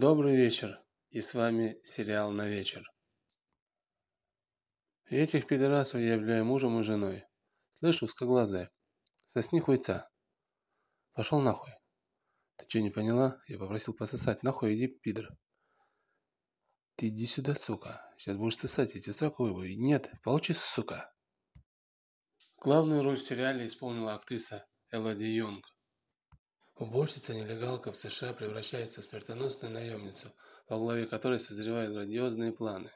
Добрый вечер, и с вами сериал «На вечер». этих пидорасов я являю мужем и женой. Слышу, узкоглазая, сосни хуйца. Пошел нахуй. Ты что не поняла? Я попросил пососать. Нахуй иди, пидор. Ты иди сюда, сука. Сейчас будешь сосать, я тебе сраку выбою. Нет, получи, сука. Главную роль в сериале исполнила актриса Элоди Йонг. Уборщица нелегалка в США превращается в смертоносную наемницу, во главе которой созревают грандиозные планы.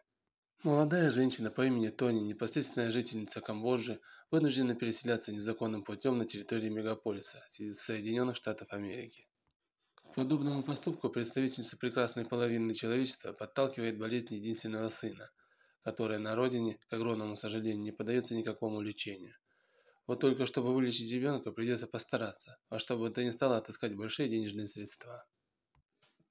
Молодая женщина по имени Тони, непосредственная жительница Камбоджи, вынуждена переселяться незаконным путем на территории мегаполиса Соединенных Штатов Америки. К подобному поступку представительница прекрасной половины человечества подталкивает болезнь единственного сына, которая на родине, к огромному сожалению, не поддается никакому лечению. Вот только чтобы вылечить ребенка, придется постараться, а чтобы это не стало отыскать большие денежные средства.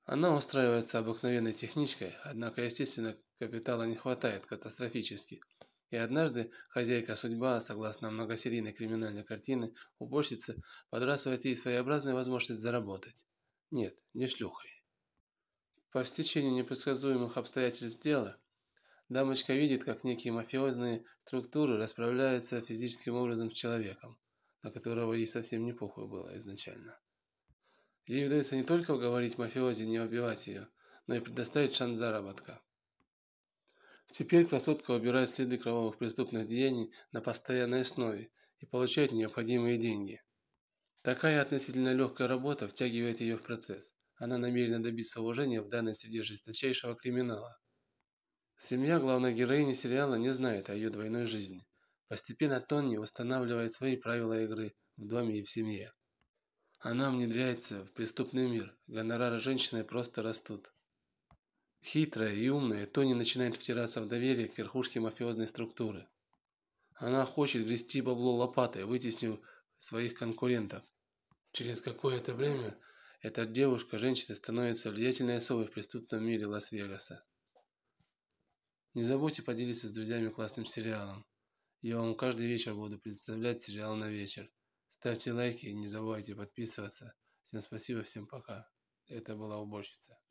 Она устраивается обыкновенной техничкой, однако, естественно, капитала не хватает катастрофически. И однажды хозяйка судьба, согласно многосерийной криминальной картины, уборщица подбрасывает ей своеобразную возможность заработать. Нет, не шлюхой. По стечению непредсказуемых обстоятельств дела, Дамочка видит, как некие мафиозные структуры расправляются физическим образом с человеком, на которого ей совсем не похуй было изначально. Ей удается не только уговорить мафиози не убивать ее, но и предоставить шанс заработка. Теперь красотка убирает следы кровавых преступных деяний на постоянной основе и получает необходимые деньги. Такая относительно легкая работа втягивает ее в процесс. Она намерена добиться уважения в данной среде жесточайшего криминала, Семья главной героини сериала не знает о ее двойной жизни. Постепенно Тони устанавливает свои правила игры в доме и в семье. Она внедряется в преступный мир, гонорары женщины просто растут. Хитрая и умная, Тони начинает втираться в доверие к верхушке мафиозной структуры. Она хочет грести бабло лопатой, вытеснив своих конкурентов. Через какое-то время эта девушка, женщина, становится влиятельной особой в преступном мире Лас-Вегаса. Не забудьте поделиться с друзьями классным сериалом. Я вам каждый вечер буду представлять сериал на вечер. Ставьте лайки и не забывайте подписываться. Всем спасибо, всем пока. Это была уборщица.